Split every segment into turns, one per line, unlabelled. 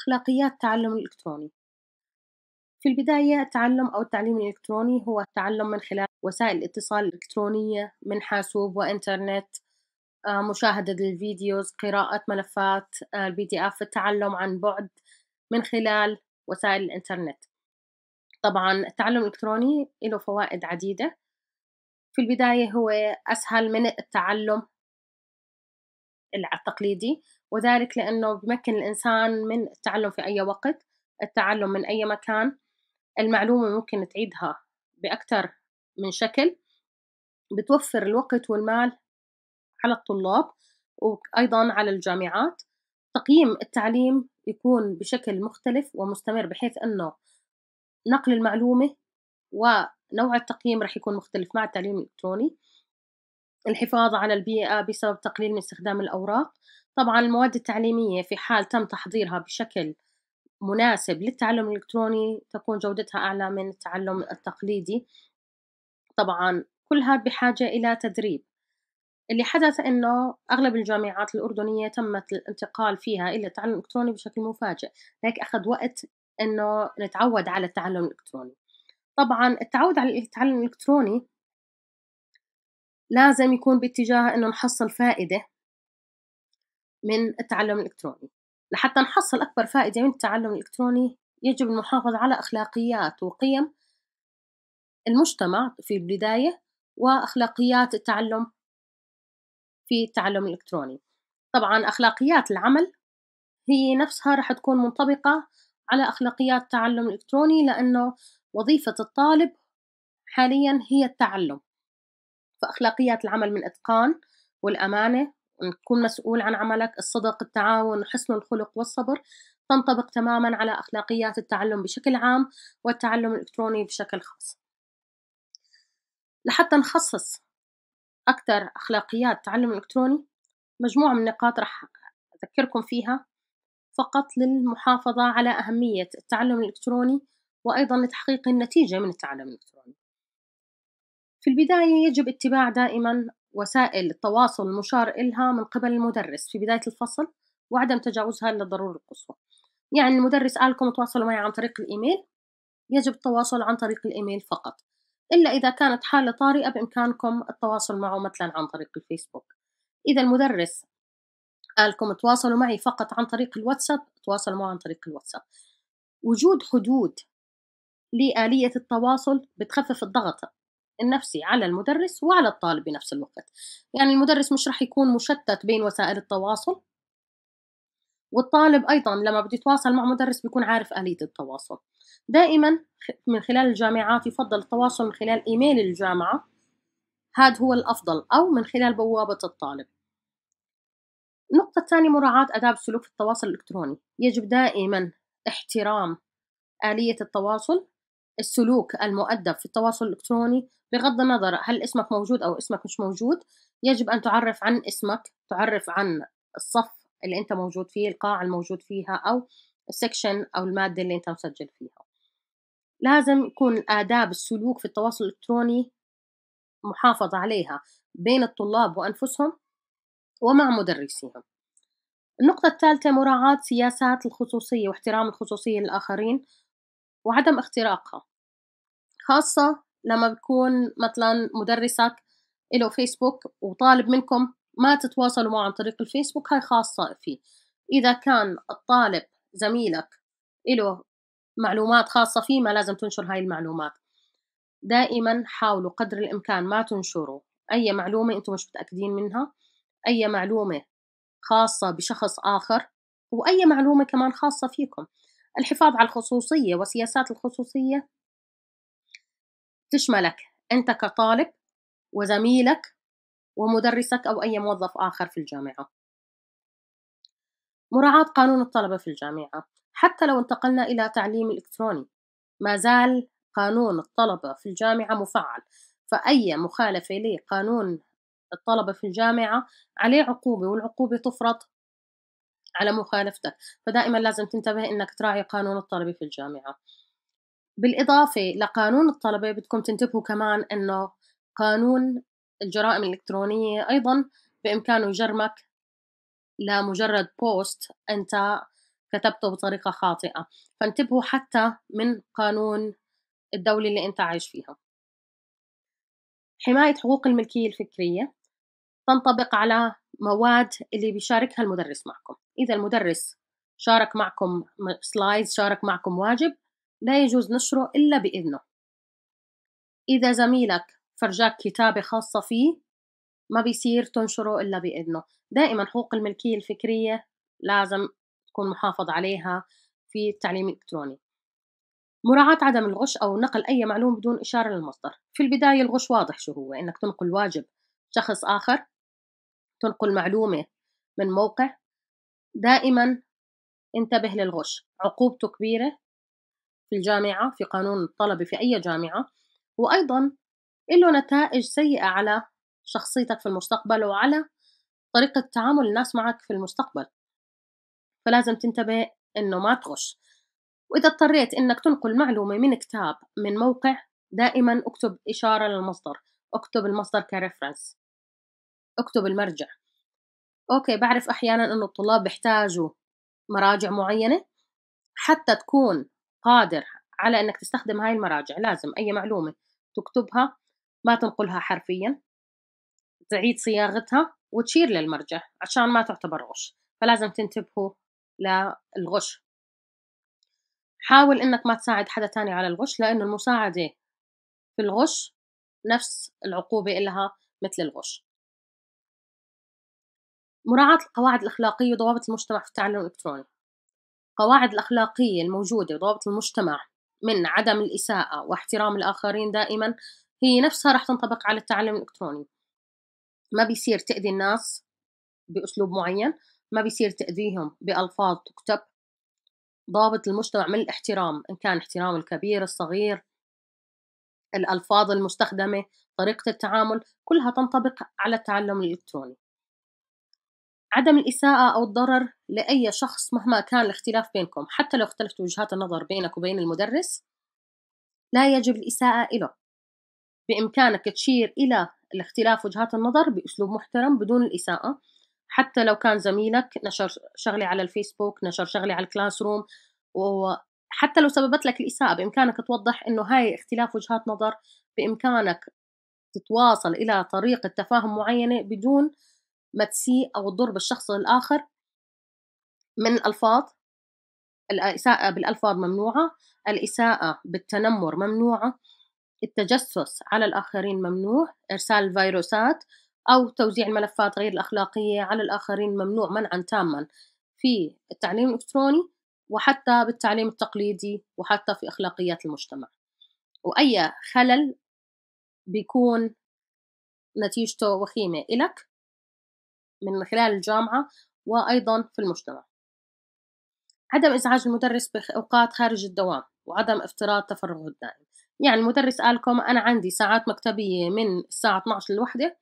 أخلاقيات التعلم الإلكتروني في البداية التعلم أو التعليم الإلكتروني هو التعلم من خلال وسائل الاتصال الإلكترونية من حاسوب وإنترنت آه، مشاهدة الفيديوز قراءة ملفات آه، البي دي اف التعلم عن بعد من خلال وسائل الإنترنت طبعا التعلم الإلكتروني له فوائد عديدة في البداية هو أسهل من التعلم التقليدي وذلك لأنه بيمكن الإنسان من التعلم في أي وقت التعلم من أي مكان المعلومة ممكن تعيدها بأكثر من شكل بتوفر الوقت والمال على الطلاب وأيضا على الجامعات تقييم التعليم يكون بشكل مختلف ومستمر بحيث أنه نقل المعلومة ونوع التقييم رح يكون مختلف مع التعليم الإلكتروني الحفاظ على البيئة بسبب تقليل من استخدام الأوراق طبعا المواد التعليمية في حال تم تحضيرها بشكل مناسب للتعلم الإلكتروني تكون جودتها أعلى من التعلم التقليدي طبعا كلها بحاجة إلى تدريب اللي حدث أنه أغلب الجامعات الأردنية تمت الانتقال فيها إلى التعلم الإلكتروني بشكل مفاجئ لكن أخذ وقت أنه نتعود على التعلم الإلكتروني طبعا التعود على التعلم الإلكتروني لازم يكون باتجاه انه نحصل فائده من التعلم الالكتروني لحتى نحصل اكبر فائده من التعلم الالكتروني يجب المحافظه على اخلاقيات وقيم المجتمع في البدايه واخلاقيات التعلم في التعلم الالكتروني طبعا اخلاقيات العمل هي نفسها راح تكون منطبقه على اخلاقيات التعلم الالكتروني لانه وظيفه الطالب حاليا هي التعلم فأخلاقيات العمل من إتقان والأمانة نكون مسؤول عن عملك الصدق التعاون حسن الخلق والصبر تنطبق تماما على أخلاقيات التعلم بشكل عام والتعلم الإلكتروني بشكل خاص لحتى نخصص أكثر أخلاقيات التعلم الإلكتروني مجموعة من النقاط رح أذكركم فيها فقط للمحافظة على أهمية التعلم الإلكتروني وأيضا لتحقيق النتيجة من التعلم الإلكتروني في البداية يجب اتباع دائما وسائل التواصل المشار إلها من قبل المدرس في بداية الفصل وعدم تجاوزها للضرورة القصوى يعني المدرس قالكم تواصلوا معي عن طريق الإيميل يجب التواصل عن طريق الإيميل فقط إلا إذا كانت حالة طارئة بإمكانكم التواصل معه مثلا عن طريق الفيسبوك إذا المدرس قالكم تواصلوا معي فقط عن طريق الواتساب تواصلوا معه عن طريق الواتساب وجود حدود لآلية التواصل بتخفف الضغط النفسي على المدرس وعلى الطالب بنفس الوقت يعني المدرس مش راح يكون مشتت بين وسائل التواصل والطالب أيضا لما بده يتواصل مع مدرس بيكون عارف آلية التواصل دائما من خلال الجامعات يفضل التواصل من خلال إيميل الجامعة هذا هو الأفضل أو من خلال بوابة الطالب النقطة الثانية مراعاة آداب سلوك التواصل الإلكتروني يجب دائما احترام آلية التواصل السلوك المؤدب في التواصل الإلكتروني بغض النظر هل اسمك موجود أو اسمك مش موجود يجب أن تعرف عن اسمك تعرف عن الصف اللي أنت موجود فيه القاعة الموجود فيها أو السكشن أو المادة اللي أنت مسجل فيها لازم يكون آداب السلوك في التواصل الإلكتروني محافظة عليها بين الطلاب وأنفسهم ومع مدرسيهم النقطة الثالثة مراعاة سياسات الخصوصية واحترام الخصوصية للآخرين وعدم اختراقها خاصة لما بتكون مثلا مدرسك له فيسبوك وطالب منكم ما تتواصلوا معه عن طريق الفيسبوك هاي خاصة فيه إذا كان الطالب زميلك له معلومات خاصة فيه ما لازم تنشر هاي المعلومات دائما حاولوا قدر الإمكان ما تنشروا أي معلومة أنتم مش متأكدين منها أي معلومة خاصة بشخص آخر وأي معلومة كمان خاصة فيكم الحفاظ على الخصوصية وسياسات الخصوصية تشملك أنت كطالب وزميلك ومدرسك أو أي موظف آخر في الجامعة مراعاة قانون الطلبة في الجامعة حتى لو انتقلنا إلى تعليم إلكتروني ما زال قانون الطلبة في الجامعة مفعل فأي مخالفة لقانون الطلبة في الجامعة عليه عقوبة والعقوبة تفرض على مخالفتك فدائما لازم تنتبه انك تراعي قانون الطلبة في الجامعة بالإضافة لقانون الطلبة بدكم تنتبهوا كمان أنه قانون الجرائم الإلكترونية أيضا بإمكانه يجرمك لمجرد بوست أنت كتبته بطريقة خاطئة فانتبهوا حتى من قانون الدولة اللي أنت عايش فيها حماية حقوق الملكية الفكرية تنطبق على المواد اللي بيشاركها المدرس معكم إذا المدرس شارك معكم سلايد شارك معكم واجب لا يجوز نشره إلا بإذنه إذا زميلك فرجاك كتابة خاصة فيه ما بيصير تنشره إلا بإذنه دائما حقوق الملكية الفكرية لازم تكون محافظ عليها في التعليم الإلكتروني مراعاة عدم الغش أو نقل أي معلومة بدون إشارة للمصدر في البداية الغش واضح شو هو إنك تنقل واجب شخص آخر تنقل معلومة من موقع دائما انتبه للغش عقوبته كبيرة في الجامعة في قانون الطلبة في أي جامعة وأيضا له نتائج سيئة على شخصيتك في المستقبل وعلى طريقة تعامل الناس معك في المستقبل فلازم تنتبه إنه ما تغش وإذا اضطريت إنك تنقل معلومة من كتاب من موقع دائما اكتب إشارة للمصدر اكتب المصدر كريفرنس اكتب المرجع اوكي بعرف احيانا انه الطلاب بيحتاجوا مراجع معينة حتى تكون قادر على انك تستخدم هاي المراجع لازم اي معلومة تكتبها ما تنقلها حرفيا تعيد صياغتها وتشير للمرجع عشان ما تعتبر غش فلازم تنتبهوا للغش حاول انك ما تساعد حدا تاني على الغش لانه المساعدة في الغش نفس العقوبة إلها مثل الغش مراعاة القواعد الأخلاقية وضوابط المجتمع في التعلم الإلكتروني القواعد الأخلاقية الموجودة وضوابط المجتمع من عدم الإساءة واحترام الآخرين دائما هي نفسها راح تنطبق على التعلم الإلكتروني ما بيصير تأذي الناس بأسلوب معين ما بيصير تأذيهم بألفاظ تكتب ضابط المجتمع من الاحترام إن كان احترام الكبير الصغير الألفاظ المستخدمة طريقة التعامل كلها تنطبق على التعلم الإلكتروني عدم الإساءة أو الضرر لأي شخص مهما كان الاختلاف بينكم حتى لو اختلفت وجهات النظر بينك وبين المدرس لا يجب الإساءة إله بإمكانك تشير إلى الاختلاف وجهات النظر بأسلوب محترم بدون الإساءة حتى لو كان زميلك نشر شغلة على الفيسبوك نشر شغلة على الكلاس روم وحتى لو سببت لك الإساءة بإمكانك توضح إنه هاي اختلاف وجهات نظر بإمكانك تتواصل إلى طريقة تفاهم معينة بدون ما تسيء أو تضر بالشخص الآخر من ألفاظ الإساءة بالألفاظ ممنوعة الإساءة بالتنمر ممنوعة التجسس على الآخرين ممنوع إرسال فيروسات أو توزيع الملفات غير الأخلاقية على الآخرين ممنوع منعا تاما في التعليم الإلكتروني وحتى بالتعليم التقليدي وحتى في أخلاقيات المجتمع وأي خلل بيكون نتيجته وخيمة إلك من خلال الجامعة وأيضا في المجتمع عدم إزعاج المدرس بأوقات خارج الدوام وعدم افتراض تفرغه الدائم يعني المدرس قالكم أنا عندي ساعات مكتبية من الساعة 12 للوحدة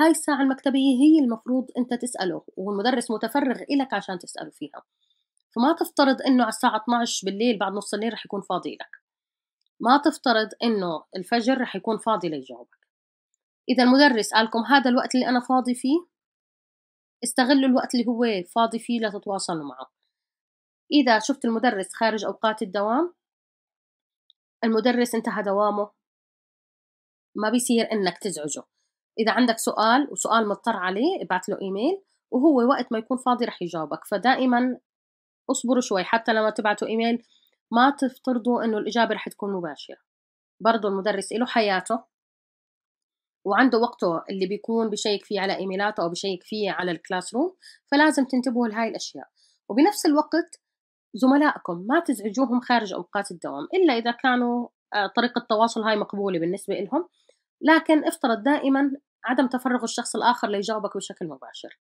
هاي الساعة المكتبية هي المفروض أنت تسأله والمدرس متفرغ إلك عشان تسأله فيها فما تفترض أنه على الساعة 12 بالليل بعد نص الليل رح يكون فاضي لك ما تفترض أنه الفجر رح يكون فاضي ليجاوبك إذا المدرس قالكم هذا الوقت اللي أنا فاضي فيه استغلوا الوقت اللي هو فاضي فيه لتتواصلوا معه إذا شفت المدرس خارج أوقات الدوام المدرس انتهى دوامه ما بيصير إنك تزعجه إذا عندك سؤال وسؤال مضطر عليه ابعت له إيميل وهو وقت ما يكون فاضي رح يجاوبك فدائما اصبروا شوي حتى لما تبعتوا إيميل ما تفترضوا إنه الإجابة رح تكون مباشرة برضه المدرس له حياته وعنده وقته اللي بيكون بشيك فيه على ايميلاته او بشيك فيه على الكلاس روم فلازم تنتبهوا لهاي الاشياء وبنفس الوقت زملائكم ما تزعجوهم خارج اوقات الدوام الا اذا كانوا آه، طريقه التواصل هاي مقبوله بالنسبه لهم لكن افترض دائما عدم تفرغ الشخص الاخر ليجاوبك بشكل مباشر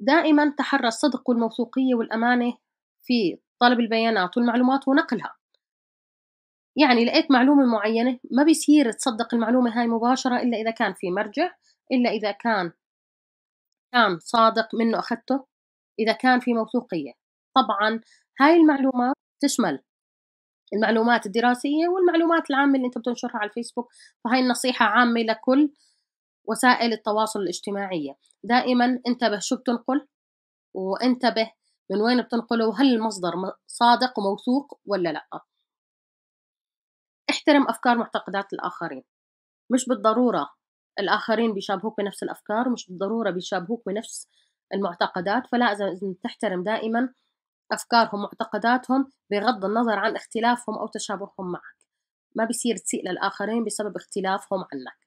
دائما تحرى الصدق والموثوقيه والامانه في طلب البيانات والمعلومات ونقلها يعني لقيت معلومة معينة ما بيصير تصدق المعلومة هاي مباشرة إلا إذا كان في مرجع إلا إذا كان كان صادق منه أخذته إذا كان في موثوقية طبعا هاي المعلومات تشمل المعلومات الدراسية والمعلومات العامة اللي أنت بتنشرها على الفيسبوك فهاي النصيحة عامة لكل وسائل التواصل الاجتماعية دائما انتبه شو بتنقل وانتبه من وين بتنقله وهل المصدر صادق وموثوق ولا لأ احترم أفكار معتقدات الآخرين مش بالضرورة الآخرين بيشابهوك بنفس الأفكار مش بالضرورة بيشابهوك بنفس المعتقدات فلا لازم تحترم دائما أفكارهم معتقداتهم بغض النظر عن اختلافهم أو تشابههم معك ما بيصير تسيء للآخرين بسبب اختلافهم عنك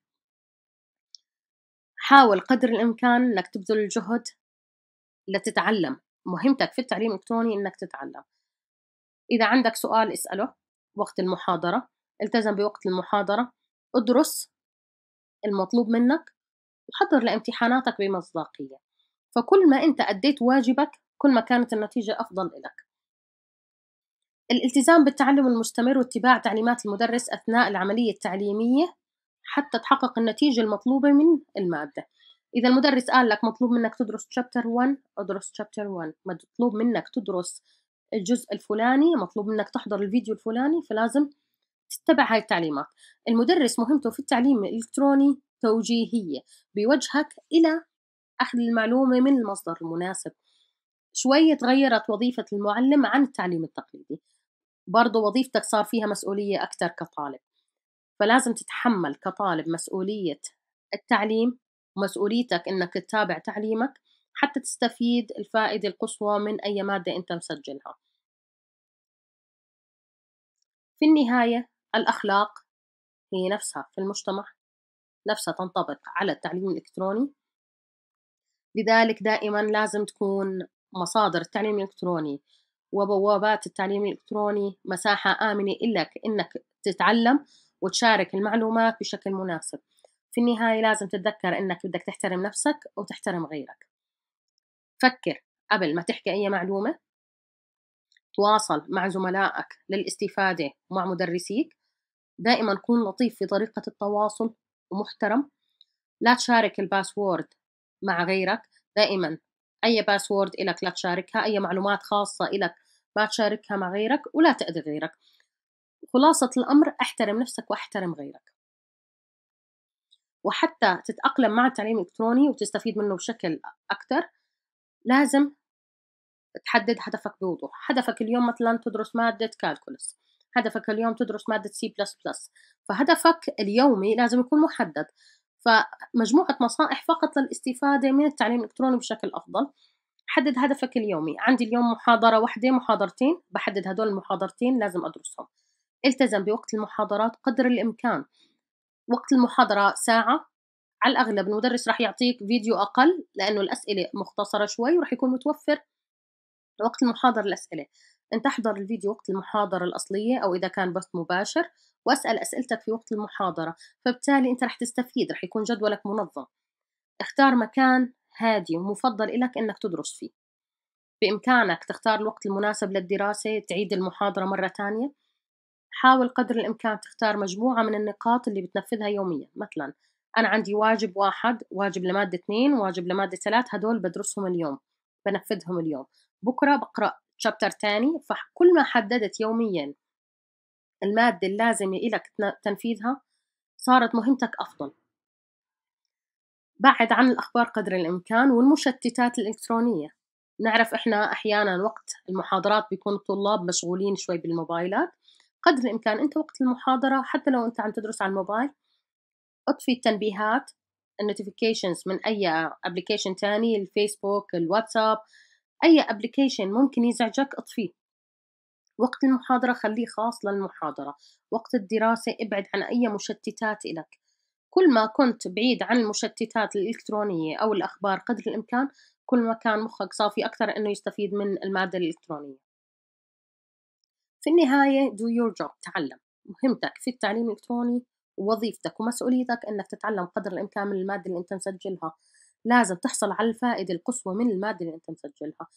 حاول قدر الإمكان أنك تبذل الجهد لتتعلم مهمتك في التعليم الإلكتروني أنك تتعلم إذا عندك سؤال اسأله وقت المحاضرة التزم بوقت المحاضرة ادرس المطلوب منك وحضر لامتحاناتك بمصداقية فكل ما أنت أديت واجبك كل ما كانت النتيجة أفضل لك الالتزام بالتعلم المستمر واتباع تعليمات المدرس أثناء العملية التعليمية حتى تحقق النتيجة المطلوبة من المادة إذا المدرس قال لك مطلوب منك تدرس chapter 1 ادرس chapter 1 مطلوب منك تدرس الجزء الفلاني مطلوب منك تحضر الفيديو الفلاني فلازم تبع هاي التعليمات المدرس مهمته في التعليم الإلكتروني توجيهية بيوجهك إلى أخذ المعلومة من المصدر المناسب شوي تغيرت وظيفة المعلم عن التعليم التقليدي برضو وظيفتك صار فيها مسؤولية أكثر كطالب فلازم تتحمل كطالب مسؤولية التعليم ومسؤوليتك إنك تتابع تعليمك حتى تستفيد الفائدة القصوى من أي مادة أنت مسجلها في النهاية الأخلاق هي نفسها في المجتمع نفسها تنطبق على التعليم الإلكتروني لذلك دائما لازم تكون مصادر التعليم الإلكتروني وبوابات التعليم الإلكتروني مساحة آمنة إلك إنك تتعلم وتشارك المعلومات بشكل مناسب في النهاية لازم تتذكر إنك بدك تحترم نفسك وتحترم غيرك فكر قبل ما تحكي أي معلومة تواصل مع زملائك للاستفادة مع مدرسيك دائما كون لطيف في طريقة التواصل ومحترم لا تشارك الباسورد مع غيرك دائما أي باسورد إلك لا تشاركها أي معلومات خاصة إلك ما تشاركها مع غيرك ولا تأذي غيرك خلاصة الأمر احترم نفسك واحترم غيرك وحتى تتأقلم مع التعليم الإلكتروني وتستفيد منه بشكل أكثر لازم تحدد هدفك بوضوح هدفك اليوم مثلا تدرس مادة كالكولس هدفك اليوم تدرس مادة سي بلس بلس فهدفك اليومي لازم يكون محدد فمجموعة نصائح فقط للاستفادة من التعليم الإلكتروني بشكل أفضل حدد هدفك اليومي عندي اليوم محاضرة واحدة محاضرتين بحدد هدول المحاضرتين لازم أدرسهم التزم بوقت المحاضرات قدر الإمكان وقت المحاضرة ساعة على الأغلب المدرس راح يعطيك فيديو أقل لأنه الأسئلة مختصرة شوي وراح يكون متوفر وقت المحاضرة الأسئلة أن تحضر الفيديو وقت المحاضرة الأصلية أو إذا كان بث مباشر وأسأل أسئلتك في وقت المحاضرة فبالتالي أنت رح تستفيد رح يكون جدولك منظم اختار مكان هادي ومفضل إلك أنك تدرس فيه بإمكانك تختار الوقت المناسب للدراسة تعيد المحاضرة مرة تانية حاول قدر الإمكان تختار مجموعة من النقاط اللي بتنفذها يوميا مثلا أنا عندي واجب واحد واجب لمادة اثنين واجب لمادة ثلاث هدول بدرسهم اليوم بنفذهم اليوم بكرة بقرأ شابتر تاني فكل ما حددت يوميا المادة اللازمة إلك تنفيذها صارت مهمتك أفضل بعد عن الأخبار قدر الإمكان والمشتتات الإلكترونية نعرف إحنا أحيانا وقت المحاضرات بيكون الطلاب مشغولين شوي بالموبايلات قدر الإمكان أنت وقت المحاضرة حتى لو أنت عم تدرس على الموبايل اطفي التنبيهات النوتيفيكيشنز من أي أبليكيشن تاني الفيسبوك الواتساب أي ابلكيشن ممكن يزعجك اطفيه وقت المحاضرة خليه خاص للمحاضرة وقت الدراسة ابعد عن أي مشتتات إلك كل ما كنت بعيد عن المشتتات الإلكترونية أو الأخبار قدر الإمكان كل ما كان مخك صافي أكثر أنه يستفيد من المادة الإلكترونية في النهاية do your job تعلم مهمتك في التعليم الإلكتروني ووظيفتك ومسؤوليتك أنك تتعلم قدر الإمكان من المادة اللي أنت مسجلها لازم تحصل على الفائدة القصوى من المادة اللي أنت مسجلها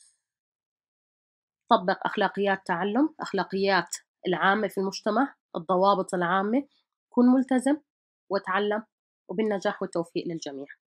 طبق أخلاقيات تعلم أخلاقيات العامة في المجتمع الضوابط العامة كن ملتزم وتعلم وبالنجاح والتوفيق للجميع